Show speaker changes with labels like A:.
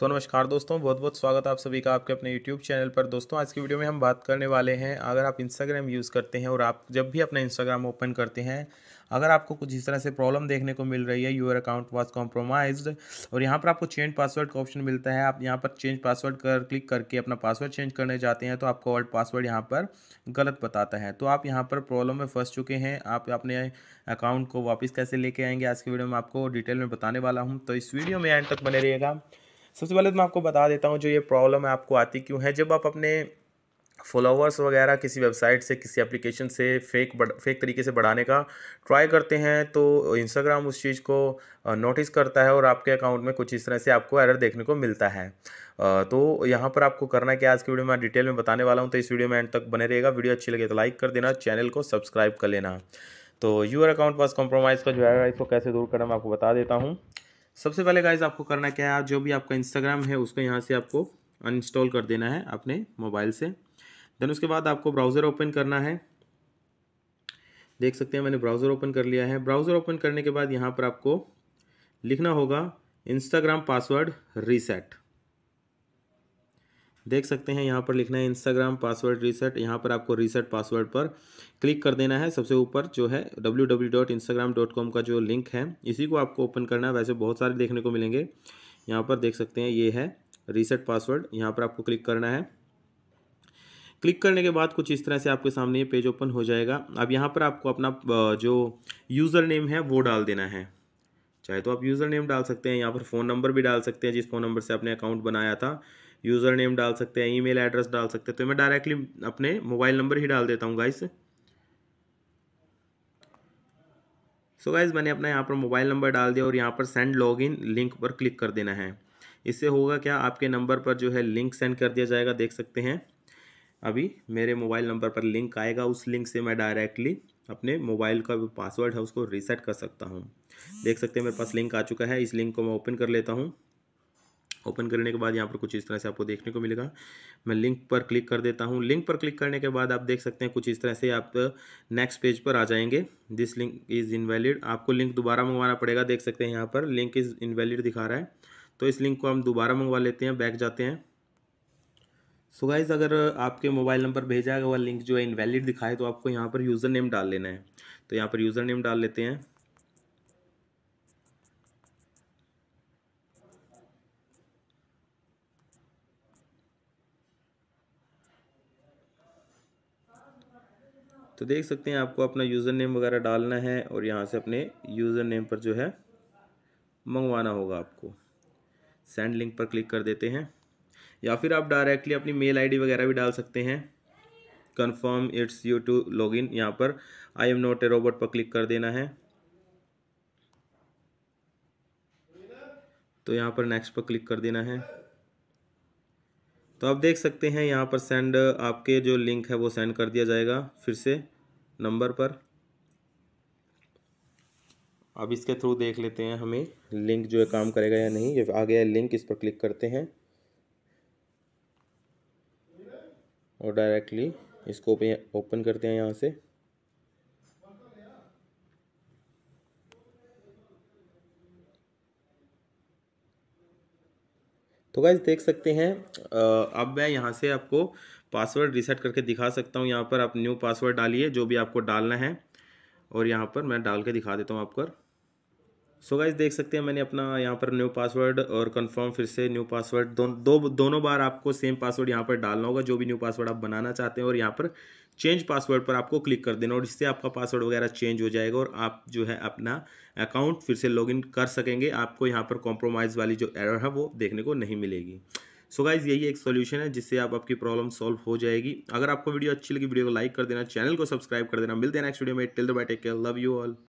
A: सो नमस्कार दोस्तों बहुत बहुत स्वागत आप सभी का आपके अपने यूट्यूब चैनल पर दोस्तों आज की वीडियो में हम बात करने वाले हैं अगर आप इंस्टाग्राम यूज़ करते हैं और आप जब भी अपना इंस्टाग्राम ओपन करते हैं अगर आपको कुछ इस तरह से प्रॉब्लम देखने को मिल रही है यूर अकाउंट वॉज कॉम्प्रोमाइज और यहाँ पर आपको चेंज पासवर्ड का ऑप्शन मिलता है आप यहाँ पर चेंज पासवर्ड कर क्लिक करके अपना पासवर्ड चेंज करने जाते हैं तो आपको ओल्ड पासवर्ड यहाँ पर गलत बताता है तो आप यहाँ पर प्रॉब्लम में फंस चुके हैं आप अपने अकाउंट को वापस कैसे लेके आएंगे आज की वीडियो में आपको डिटेल में बताने वाला हूँ तो इस वीडियो में एंड तक बने रहिएगा सबसे पहले तो मैं आपको बता देता हूँ जो ये प्रॉब्लम है आपको आती क्यों है जब आप अपने फॉलोअर्स वगैरह किसी वेबसाइट से किसी एप्लीकेशन से फेक बढ़, फेक तरीके से बढ़ाने का ट्राई करते हैं तो इंस्टाग्राम उस चीज़ को नोटिस करता है और आपके अकाउंट में कुछ इस तरह से आपको एरर देखने को मिलता है तो यहाँ पर आपको करना क्या आज की वीडियो में डिटेल में बताने वाला हूँ तो इस वीडियो में एंड तक बने रहेगा वीडियो अच्छी लगे तो लाइक कर देना चैनल को सब्सक्राइब कर लेना तो यूर अकाउंट पास कॉम्प्रोमाइज़ का जो है इसको कैसे दूर करना मैं आपको बता देता हूँ सबसे पहले गाइज आपको करना क्या है जो भी आपका इंस्टाग्राम है उसको यहाँ से आपको अनइंस्टॉल कर देना है अपने मोबाइल से देन उसके बाद आपको ब्राउज़र ओपन करना है देख सकते हैं मैंने ब्राउज़र ओपन कर लिया है ब्राउज़र ओपन करने के बाद यहाँ पर आपको लिखना होगा इंस्टाग्राम पासवर्ड रीसेट देख सकते हैं यहाँ पर लिखना है इंस्टाग्राम पासवर्ड रीसेट यहाँ पर आपको रीसेट पासवर्ड पर क्लिक कर देना है सबसे ऊपर जो है www.instagram.com का जो लिंक है इसी को आपको ओपन करना है वैसे बहुत सारे देखने को मिलेंगे यहाँ पर देख सकते हैं ये है रीसेट पासवर्ड यहाँ पर आपको क्लिक करना है क्लिक करने के बाद कुछ इस तरह से आपके सामने ये पेज ओपन हो जाएगा अब यहाँ पर आपको अपना जो यूज़र नेम है वो डाल देना है चाहे तो आप यूज़र नेम डाल सकते हैं यहाँ पर फ़ोन नंबर भी डाल सकते हैं जिस फ़ोन नंबर से आपने अकाउंट बनाया था यूज़र नेम डाल सकते हैं ईमेल एड्रेस डाल सकते हैं तो मैं डायरेक्टली अपने मोबाइल नंबर ही डाल देता हूँ गाइस सो गाइज़ मैंने अपना यहाँ पर मोबाइल नंबर डाल दिया और यहाँ पर सेंड लॉगिन लिंक पर क्लिक कर देना है इससे होगा क्या आपके नंबर पर जो है लिंक सेंड कर दिया जाएगा देख सकते हैं अभी मेरे मोबाइल नंबर पर लिंक आएगा उस लिंक से मैं डायरेक्टली अपने मोबाइल का पासवर्ड है उसको रीसेट कर सकता हूँ देख सकते हैं मेरे पास लिंक आ चुका है इस लिंक को मैं ओपन कर लेता हूँ ओपन करने के बाद यहाँ पर कुछ इस तरह से आपको देखने को मिलेगा मैं लिंक पर क्लिक कर देता हूँ लिंक पर क्लिक करने के बाद आप देख सकते हैं कुछ इस तरह से आप नेक्स्ट पेज पर आ जाएंगे दिस लिंक इज़ इनवैलिड आपको लिंक दोबारा मंगवाना पड़ेगा देख सकते हैं यहाँ पर लिंक इज़ इनवैलिड दिखा रहा है तो इस लिंक को हम दोबारा मंगवा लेते हैं बैक जाते हैं सो गाइज़ अगर आपके मोबाइल नंबर भेजा हुआ लिंक जो है इनवैलिड दिखाए तो आपको यहाँ पर यूज़र नेम डाल लेना है तो यहाँ पर यूज़र नेम डाल लेते हैं तो देख सकते हैं आपको अपना यूज़र नेम वगैरह डालना है और यहाँ से अपने यूज़र नेम पर जो है मंगवाना होगा आपको सेंड लिंक पर क्लिक कर देते हैं या फिर आप डायरेक्टली अपनी मेल आईडी वगैरह भी डाल सकते हैं confirm it's you to log in यहाँ पर I am not a robot पर क्लिक कर देना है तो यहाँ पर नेक्स्ट पर क्लिक कर देना है तो आप देख सकते हैं यहाँ पर सेंड आपके जो लिंक है वो सेंड कर दिया जाएगा फिर से नंबर पर अब इसके थ्रू देख लेते हैं हमें लिंक जो है काम करेगा या नहीं ये आ गया लिंक इस पर क्लिक करते हैं और डायरेक्टली इसको ओपन करते हैं यहाँ से तो गाइज देख सकते हैं अब मैं यहाँ से आपको पासवर्ड रीसेट करके दिखा सकता हूँ यहाँ पर आप न्यू पासवर्ड डालिए जो भी आपको डालना है और यहाँ पर मैं डाल के दिखा देता हूँ आपको सो so गाइज देख सकते हैं मैंने अपना यहाँ पर न्यू पासवर्ड और कंफर्म फिर से न्यू पासवर्ड दो, दो दोनों बार आपको सेम पासवर्ड यहाँ पर डालना होगा जो भी न्यू पासवर्ड आप बनाना चाहते हैं और यहाँ पर चेंज पासवर्ड पर आपको क्लिक कर देना और इससे आपका पासवर्ड वगैरह चेंज हो जाएगा और आप जो है अपना अकाउंट फिर से लॉगिन कर सकेंगे आपको यहाँ पर कॉम्प्रोमाइज़ वाली जो एरर है वो देखने को नहीं मिलेगी सो so गाइज़ यही एक सोल्यूशन है जिससे आप आपकी प्रॉब्लम सॉल्व हो जाएगी अगर आपको वीडियो अच्छी लगी वीडियो को लाइक कर देना चैनल को सब्सक्राइब कर देना मिलते हैं नेक्स्ट वीडियो में till the bye take care love you all